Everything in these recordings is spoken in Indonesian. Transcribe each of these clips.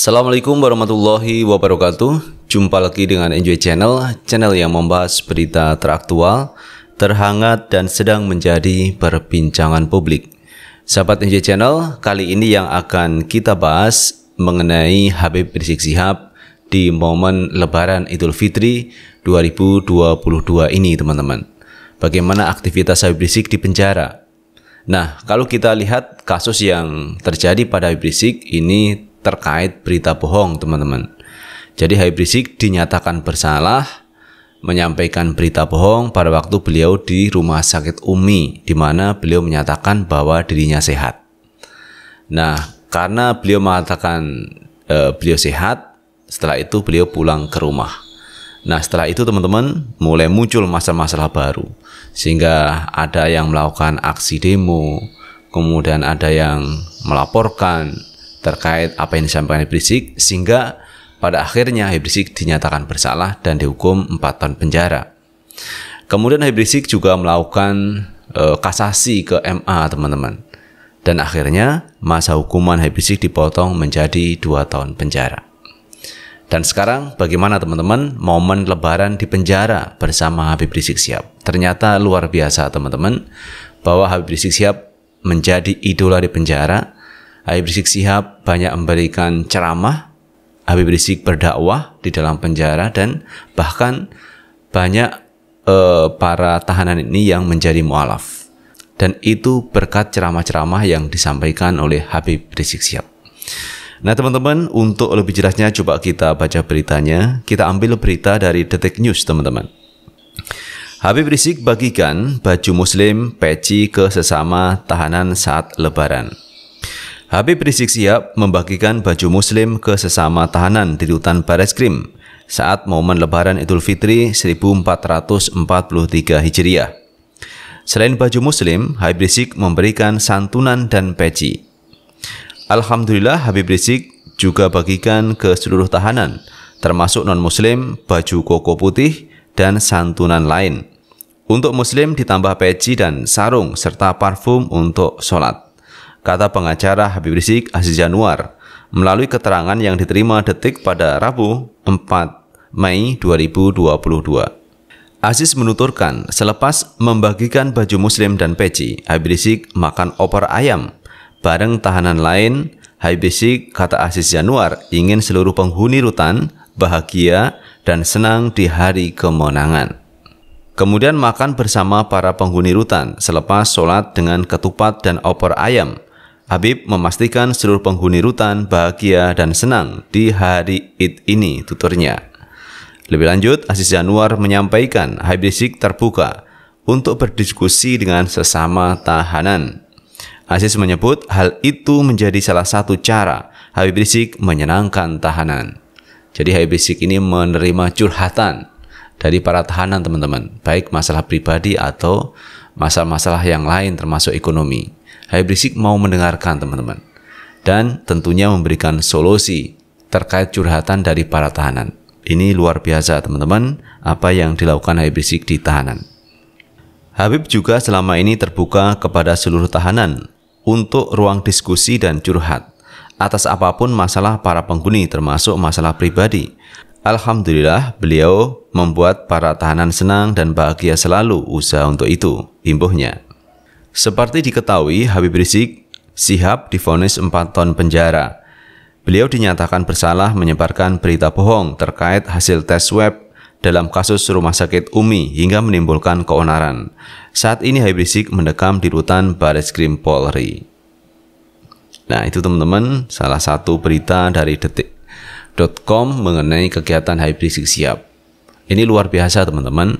Assalamualaikum warahmatullahi wabarakatuh. Jumpa lagi dengan Enjoy Channel, channel yang membahas berita teraktual, terhangat dan sedang menjadi perbincangan publik. Sahabat Enjoy Channel, kali ini yang akan kita bahas mengenai Habib Rizik Sihab di momen Lebaran Idul Fitri 2022 ini, teman-teman. Bagaimana aktivitas Habib Rizik di penjara? Nah, kalau kita lihat kasus yang terjadi pada Habib Rizik ini terkait berita bohong, teman-teman. Jadi Habib Rizik dinyatakan bersalah menyampaikan berita bohong pada waktu beliau di rumah sakit Umi di mana beliau menyatakan bahwa dirinya sehat. Nah, karena beliau mengatakan e, beliau sehat, setelah itu beliau pulang ke rumah. Nah, setelah itu teman-teman mulai muncul masalah-masalah baru. Sehingga ada yang melakukan aksi demo, kemudian ada yang melaporkan terkait apa yang disampaikan Habib Rizik sehingga pada akhirnya Habib Rizik dinyatakan bersalah dan dihukum 4 tahun penjara. Kemudian Habib Rizik juga melakukan e, kasasi ke MA, teman-teman. Dan akhirnya masa hukuman Habib Rizik dipotong menjadi 2 tahun penjara. Dan sekarang bagaimana teman-teman momen lebaran di penjara bersama Habib Rizik Siap? Ternyata luar biasa teman-teman bahwa Habib Rizik Siap menjadi idola di penjara Habib Rizik Sihab banyak memberikan ceramah, Habib Rizik berdakwah di dalam penjara dan bahkan banyak uh, para tahanan ini yang menjadi mualaf. Dan itu berkat ceramah-ceramah yang disampaikan oleh Habib Rizik Sihab. Nah teman-teman, untuk lebih jelasnya coba kita baca beritanya. Kita ambil berita dari Detik News teman-teman. Habib Rizik bagikan baju muslim peci ke sesama tahanan saat lebaran. Habib Rizik Sihab membagikan baju muslim ke sesama tahanan di rutan Bareskrim saat momen lebaran Idul Fitri 1443 Hijriah. Selain baju muslim, Habib Rizik memberikan santunan dan peci. Alhamdulillah Habib Rizik juga bagikan ke seluruh tahanan, termasuk non-muslim, baju koko putih, dan santunan lain. Untuk muslim ditambah peci dan sarung serta parfum untuk sholat kata pengacara Habib Rizik Aziz Januar melalui keterangan yang diterima Detik pada Rabu 4 Mei 2022. Aziz menuturkan, selepas membagikan baju muslim dan peci, Habib Rizik makan opor ayam bareng tahanan lain. Habib Rizik, kata Aziz Januar, ingin seluruh penghuni rutan bahagia dan senang di hari kemenangan. Kemudian makan bersama para penghuni rutan selepas sholat dengan ketupat dan opor ayam Habib memastikan seluruh penghuni rutan bahagia dan senang di hari Id ini, tuturnya. Lebih lanjut, Aziz Januar menyampaikan Habib Rizik terbuka untuk berdiskusi dengan sesama tahanan. Aziz menyebut hal itu menjadi salah satu cara Habib Rizik menyenangkan tahanan. Jadi Habib Rizik ini menerima curhatan dari para tahanan teman-teman, baik masalah pribadi atau masalah-masalah yang lain termasuk ekonomi. Habib Rizik mau mendengarkan teman-teman. Dan tentunya memberikan solusi terkait curhatan dari para tahanan. Ini luar biasa teman-teman apa yang dilakukan Habib Rizik di tahanan. Habib juga selama ini terbuka kepada seluruh tahanan untuk ruang diskusi dan curhat atas apapun masalah para penghuni termasuk masalah pribadi. Alhamdulillah beliau membuat para tahanan senang dan bahagia selalu usaha untuk itu, imbuhnya. Seperti diketahui, Habib Rizik Sihab difonis 4 tahun penjara. Beliau dinyatakan bersalah menyebarkan berita bohong terkait hasil tes swab dalam kasus rumah sakit Umi hingga menimbulkan keonaran. Saat ini Habib Rizik mendekam di rutan Baris Krim Polri. Nah itu teman-teman salah satu berita dari detik.com mengenai kegiatan Habib Rizik Sihab. Ini luar biasa teman-teman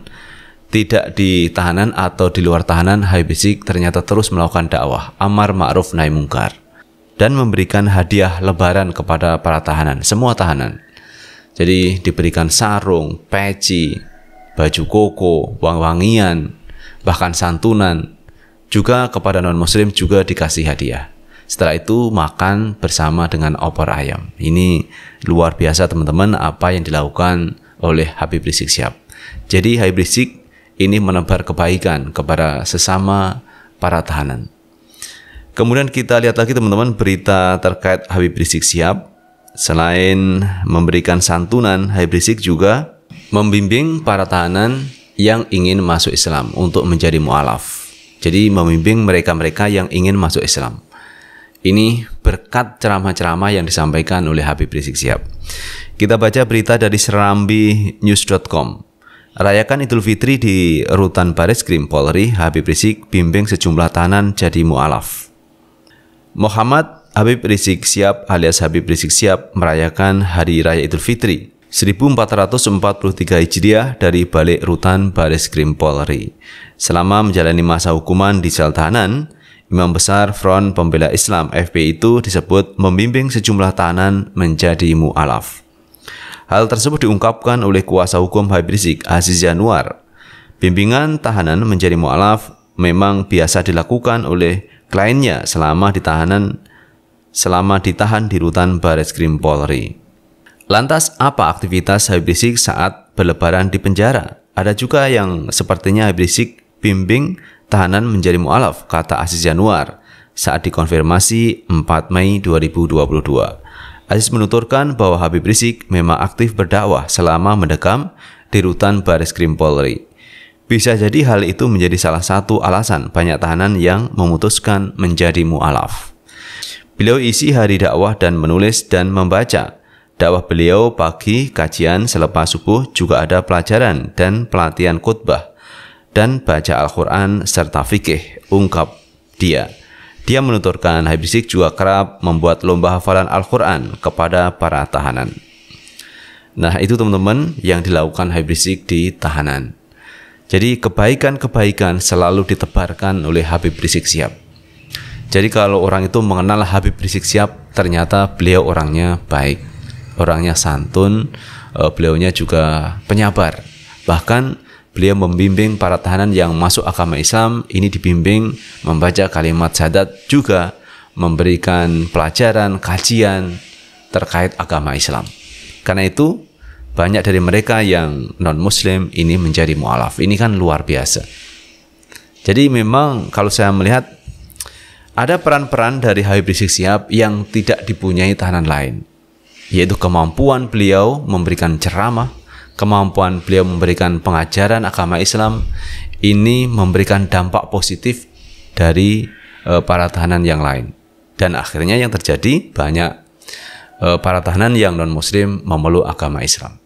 tidak di tahanan atau di luar tahanan, Habib Rizik ternyata terus melakukan dakwah, amar ma'ruf nahi mungkar dan memberikan hadiah lebaran kepada para tahanan, semua tahanan. Jadi diberikan sarung, peci, baju koko, wang-wangian, bahkan santunan. Juga kepada non-muslim juga dikasih hadiah. Setelah itu makan bersama dengan opor ayam. Ini luar biasa teman-teman apa yang dilakukan oleh Habib Rizik Syihab. Jadi Habib Rizik ini menebar kebaikan kepada sesama para tahanan. Kemudian kita lihat lagi teman-teman berita terkait Habib Rizik Siap. Selain memberikan santunan, Habib Rizik juga membimbing para tahanan yang ingin masuk Islam untuk menjadi mualaf. Jadi membimbing mereka-mereka yang ingin masuk Islam. Ini berkat ceramah-ceramah yang disampaikan oleh Habib Rizik Siap. Kita baca berita dari serambi news.com. Rayakan Idul Fitri di Rutan Baris Krim Polri, Habib Rizik bimbing sejumlah tahanan jadi mu'alaf. Muhammad Habib Rizik Siap alias Habib Rizik Siap merayakan Hari Raya Idul Fitri 1443 Hijriah dari balik rutan Baris Krim Polri. Selama menjalani masa hukuman di sel tahanan, Imam Besar Front Pembela Islam FPI itu disebut membimbing sejumlah tahanan menjadi mu'alaf. Hal tersebut diungkapkan oleh kuasa hukum Habib Rizik, Aziz Januar. Bimbingan tahanan menjadi mu'alaf memang biasa dilakukan oleh kliennya selama ditahanan selama ditahan di rutan Baris Krim Polri. Lantas apa aktivitas Habib Rizik saat berlebaran di penjara? Ada juga yang sepertinya Habib Rizik bimbing tahanan menjadi mu'alaf, kata Aziz Januar saat dikonfirmasi 4 Mei 2022. Aziz menuturkan bahwa Habib Rizik memang aktif berdakwah selama mendekam di rutan Baris Krim Polri. Bisa jadi hal itu menjadi salah satu alasan banyak tahanan yang memutuskan menjadi mu'alaf. Beliau isi hari dakwah dan menulis dan membaca. Dakwah beliau pagi, kajian, selepas subuh juga ada pelajaran dan pelatihan khutbah dan baca Al-Quran serta fikih, ungkap dia. Dia menuturkan Habib Rizik juga kerap membuat lomba hafalan Al-Quran kepada para tahanan. Nah itu teman-teman yang dilakukan Habib Rizik di tahanan. Jadi kebaikan-kebaikan selalu ditebarkan oleh Habib Rizik Siap. Jadi kalau orang itu mengenal Habib Rizik Siap, ternyata beliau orangnya baik, orangnya santun, eh, beliaunya juga penyabar. Bahkan beliau membimbing para tahanan yang masuk agama Islam ini dibimbing membaca kalimat syahadat juga memberikan pelajaran kajian terkait agama Islam. Karena itu banyak dari mereka yang non muslim ini menjadi mualaf. Ini kan luar biasa. Jadi memang kalau saya melihat ada peran-peran dari Habib Rizik Sihab yang tidak dipunyai tahanan lain, yaitu kemampuan beliau memberikan ceramah, kemampuan beliau memberikan pengajaran agama Islam ini memberikan dampak positif dari e, para tahanan yang lain. Dan akhirnya yang terjadi banyak e, para tahanan yang non-muslim memeluk agama Islam.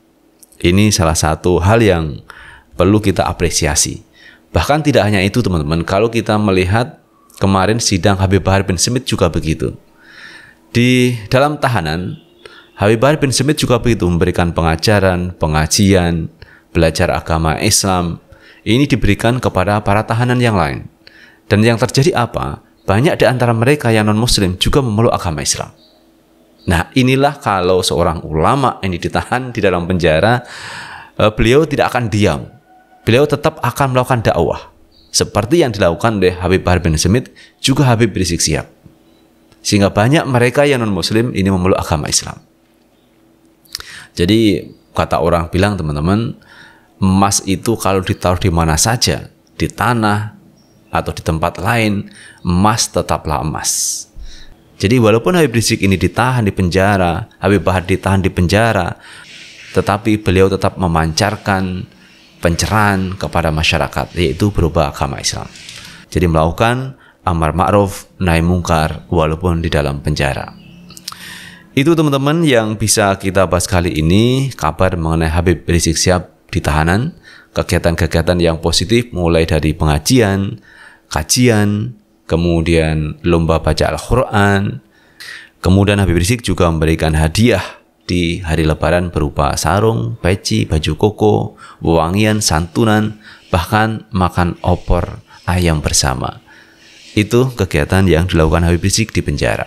Ini salah satu hal yang perlu kita apresiasi. Bahkan tidak hanya itu teman-teman, kalau kita melihat kemarin sidang Habib Bahar bin Smith juga begitu. Di dalam tahanan Habib Bahar bin Smith juga begitu memberikan pengajaran, pengajian, belajar agama Islam. Ini diberikan kepada para tahanan yang lain. Dan yang terjadi apa? Banyak di antara mereka yang non-muslim juga memeluk agama Islam. Nah, inilah kalau seorang ulama ini ditahan di dalam penjara, eh, beliau tidak akan diam. Beliau tetap akan melakukan dakwah. Seperti yang dilakukan oleh Habib Bahar bin Smith, juga Habib Rizik siap. Sehingga banyak mereka yang non-muslim ini memeluk agama Islam. Jadi kata orang bilang teman-teman, emas itu kalau ditaruh di mana saja, di tanah atau di tempat lain, emas tetaplah emas. Jadi walaupun Habib Rizik ini ditahan di penjara, Habib Bahar ditahan di penjara, tetapi beliau tetap memancarkan pencerahan kepada masyarakat, yaitu berubah agama Islam. Jadi melakukan amar ma'ruf, naik mungkar, walaupun di dalam penjara. Itu teman-teman yang bisa kita bahas kali ini, kabar mengenai Habib Rizik siap di tahanan, kegiatan-kegiatan yang positif mulai dari pengajian, kajian, kemudian lomba baca Al-Quran, kemudian Habib Rizik juga memberikan hadiah di hari lebaran berupa sarung, peci, baju koko, wangian, santunan, bahkan makan opor ayam bersama. Itu kegiatan yang dilakukan Habib Rizik di penjara.